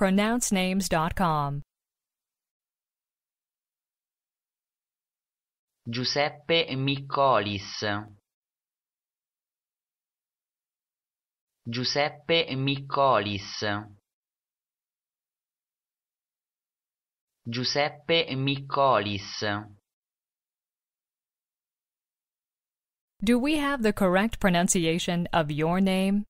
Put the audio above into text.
pronouncenames.com. Giuseppe Miccolis Giuseppe Miccolis Giuseppe Miccolis Do we have the correct pronunciation of your name?